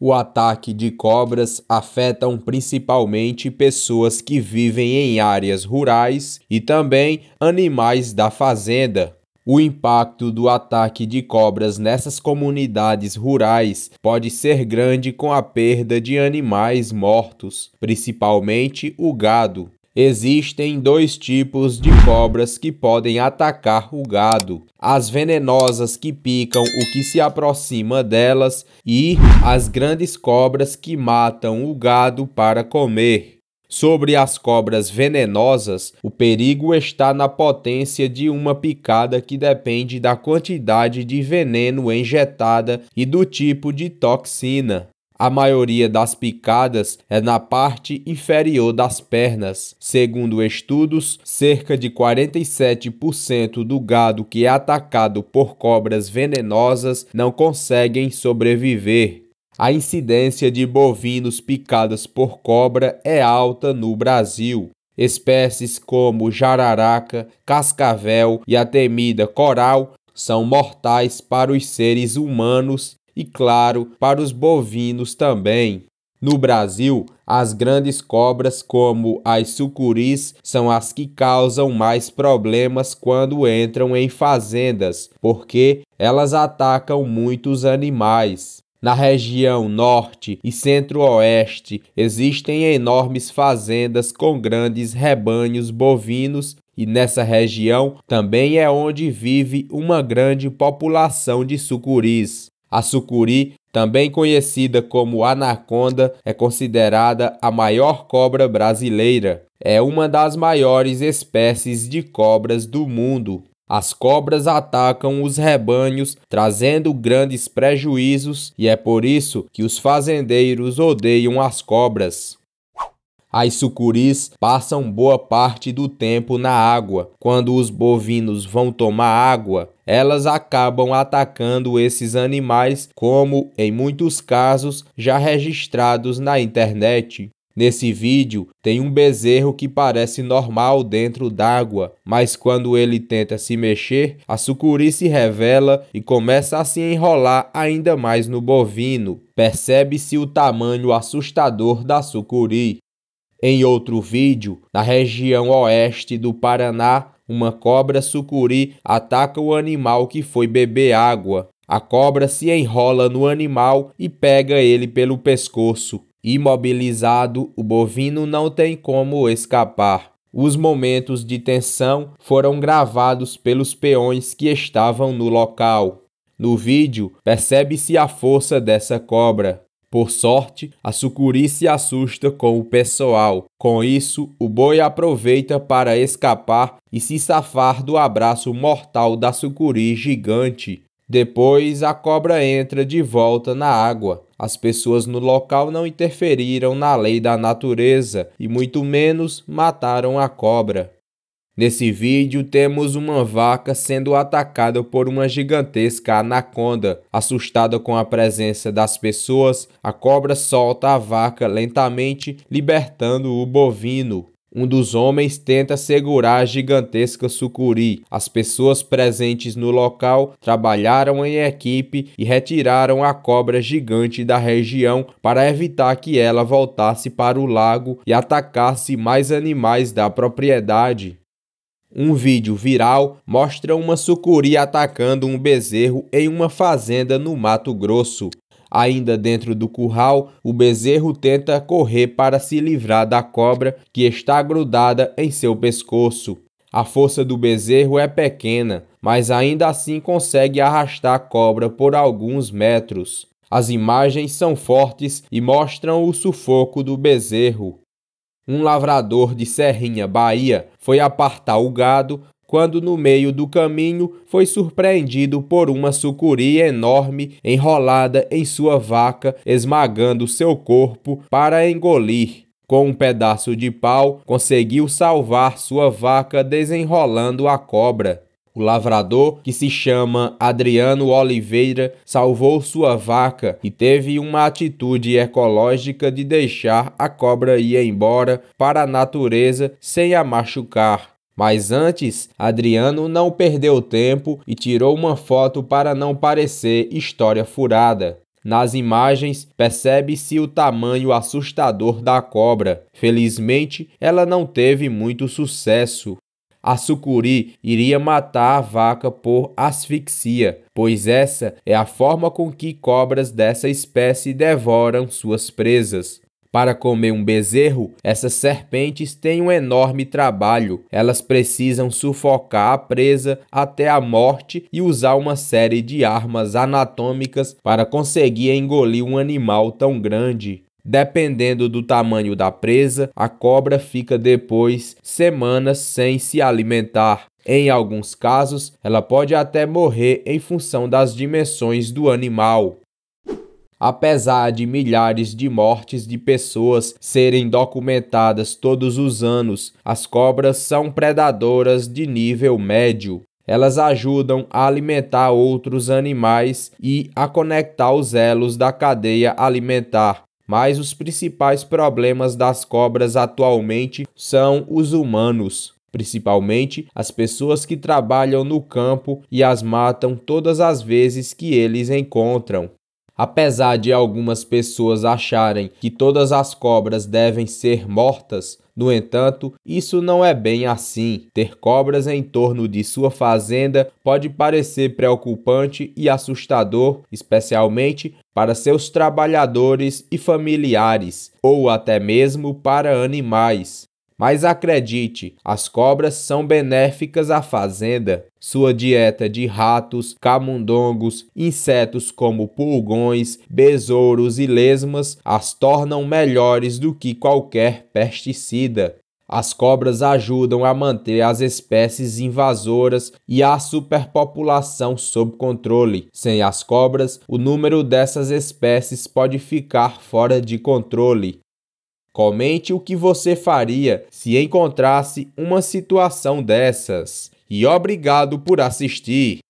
o ataque de cobras afetam principalmente pessoas que vivem em áreas rurais e também animais da fazenda. O impacto do ataque de cobras nessas comunidades rurais pode ser grande com a perda de animais mortos, principalmente o gado. Existem dois tipos de cobras que podem atacar o gado: as venenosas que picam o que se aproxima delas e as grandes cobras que matam o gado para comer. Sobre as cobras venenosas, o perigo está na potência de uma picada que depende da quantidade de veneno injetada e do tipo de toxina. A maioria das picadas é na parte inferior das pernas. Segundo estudos, cerca de 47% do gado que é atacado por cobras venenosas não conseguem sobreviver. A incidência de bovinos picados por cobra é alta no Brasil. Espécies como jararaca, cascavel e a temida coral são mortais para os seres humanos e, claro, para os bovinos também. No Brasil, as grandes cobras, como as sucuris, são as que causam mais problemas quando entram em fazendas, porque elas atacam muitos animais. Na região norte e centro-oeste existem enormes fazendas com grandes rebanhos bovinos, e nessa região também é onde vive uma grande população de sucuris. A sucuri, também conhecida como anaconda, é considerada a maior cobra brasileira. É uma das maiores espécies de cobras do mundo. As cobras atacam os rebanhos, trazendo grandes prejuízos, e é por isso que os fazendeiros odeiam as cobras. As sucuris passam boa parte do tempo na água. Quando os bovinos vão tomar água, elas acabam atacando esses animais, como em muitos casos já registrados na internet. Nesse vídeo, tem um bezerro que parece normal dentro d'água, mas quando ele tenta se mexer, a sucuri se revela e começa a se enrolar ainda mais no bovino. Percebe-se o tamanho assustador da sucuri. Em outro vídeo, na região oeste do Paraná, uma cobra sucuri ataca o animal que foi beber água. A cobra se enrola no animal e pega ele pelo pescoço. Imobilizado, o bovino não tem como escapar. Os momentos de tensão foram gravados pelos peões que estavam no local. No vídeo, percebe-se a força dessa cobra. Por sorte, a sucuri se assusta com o pessoal. Com isso, o boi aproveita para escapar e se safar do abraço mortal da sucuri gigante. Depois, a cobra entra de volta na água. As pessoas no local não interferiram na lei da natureza e muito menos mataram a cobra. Nesse vídeo temos uma vaca sendo atacada por uma gigantesca anaconda. Assustada com a presença das pessoas, a cobra solta a vaca lentamente, libertando o bovino. Um dos homens tenta segurar a gigantesca sucuri. As pessoas presentes no local trabalharam em equipe e retiraram a cobra gigante da região para evitar que ela voltasse para o lago e atacasse mais animais da propriedade. Um vídeo viral mostra uma sucuri atacando um bezerro em uma fazenda no Mato Grosso. Ainda dentro do curral, o bezerro tenta correr para se livrar da cobra que está grudada em seu pescoço. A força do bezerro é pequena, mas ainda assim consegue arrastar a cobra por alguns metros. As imagens são fortes e mostram o sufoco do bezerro um lavrador de Serrinha, Bahia, foi apartar o gado quando, no meio do caminho, foi surpreendido por uma sucuri enorme enrolada em sua vaca, esmagando seu corpo para engolir. Com um pedaço de pau, conseguiu salvar sua vaca desenrolando a cobra. O lavrador, que se chama Adriano Oliveira, salvou sua vaca e teve uma atitude ecológica de deixar a cobra ir embora para a natureza sem a machucar. Mas antes, Adriano não perdeu tempo e tirou uma foto para não parecer história furada. Nas imagens, percebe-se o tamanho assustador da cobra. Felizmente, ela não teve muito sucesso a sucuri iria matar a vaca por asfixia, pois essa é a forma com que cobras dessa espécie devoram suas presas. Para comer um bezerro, essas serpentes têm um enorme trabalho. Elas precisam sufocar a presa até a morte e usar uma série de armas anatômicas para conseguir engolir um animal tão grande. Dependendo do tamanho da presa, a cobra fica depois semanas sem se alimentar. Em alguns casos, ela pode até morrer em função das dimensões do animal. Apesar de milhares de mortes de pessoas serem documentadas todos os anos, as cobras são predadoras de nível médio. Elas ajudam a alimentar outros animais e a conectar os elos da cadeia alimentar, mas os principais problemas das cobras atualmente são os humanos. Principalmente as pessoas que trabalham no campo e as matam todas as vezes que eles encontram. Apesar de algumas pessoas acharem que todas as cobras devem ser mortas, no entanto, isso não é bem assim. Ter cobras em torno de sua fazenda pode parecer preocupante e assustador, especialmente para seus trabalhadores e familiares, ou até mesmo para animais. Mas acredite, as cobras são benéficas à fazenda. Sua dieta de ratos, camundongos, insetos como pulgões, besouros e lesmas as tornam melhores do que qualquer pesticida. As cobras ajudam a manter as espécies invasoras e a superpopulação sob controle. Sem as cobras, o número dessas espécies pode ficar fora de controle. Comente o que você faria se encontrasse uma situação dessas. E obrigado por assistir.